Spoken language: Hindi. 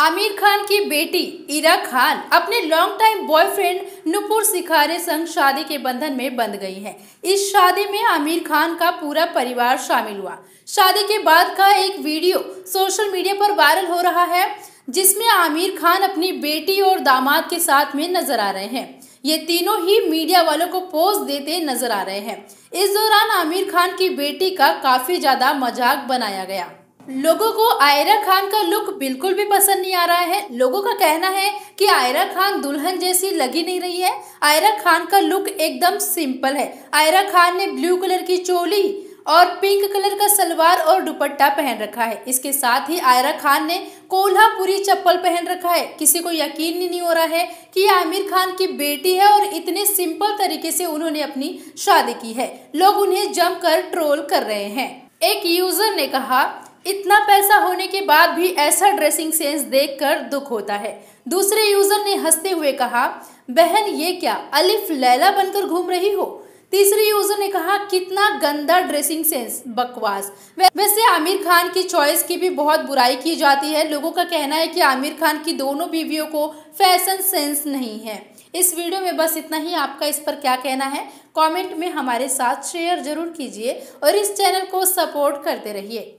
आमिर खान की बेटी इरा खान अपने long time boyfriend Nupur Shikhare संग शादी के बंधन में बंध गई हैं। इस शादी में आमिर खान का पूरा परिवार शामिल हुआ शादी के बाद का एक वीडियो सोशल मीडिया पर वायरल हो रहा है जिसमें आमिर खान अपनी बेटी और दामाद के साथ में नजर आ रहे हैं ये तीनों ही मीडिया वालों को पोज देते नजर आ रहे हैं इस दौरान आमिर खान की बेटी का काफी ज्यादा मजाक बनाया गया लोगों को आयरा खान का लुक बिल्कुल भी पसंद नहीं आ रहा है लोगों का कहना है कि आयरा खान दुल्हन जैसी लगी नहीं रही है आयरा खान का लुक एकदम सिंपल है आयरा खान ने ब्लू कलर की चोली और पिंक कलर का सलवार और दुपट्टा पहन रखा है इसके साथ ही आयरा खान ने कोल्हापुरी चप्पल पहन रखा है किसी को यकीन नहीं हो रहा है कि आमिर खान की बेटी है और इतने सिंपल तरीके से उन्होंने अपनी शादी की है लोग उन्हें जमकर ट्रोल कर रहे हैं एक यूजर ने कहा इतना पैसा होने के बाद भी ऐसा ड्रेसिंग सेंस देखकर दुख होता है दूसरे यूजर ने हंसते हुए कहा बहन ये क्या अलिफ लैला बनकर घूम रही हो तीसरे यूजर ने कहा कितना गंदा ड्रेसिंग सेंस बकवास वैसे आमिर खान की चॉइस की भी बहुत बुराई की जाती है लोगों का कहना है कि आमिर खान की दोनों बीवियों को फैशन सेंस नहीं है इस वीडियो में बस इतना ही आपका इस पर क्या कहना है कमेंट में हमारे साथ शेयर जरूर कीजिए और इस चैनल को सपोर्ट करते रहिए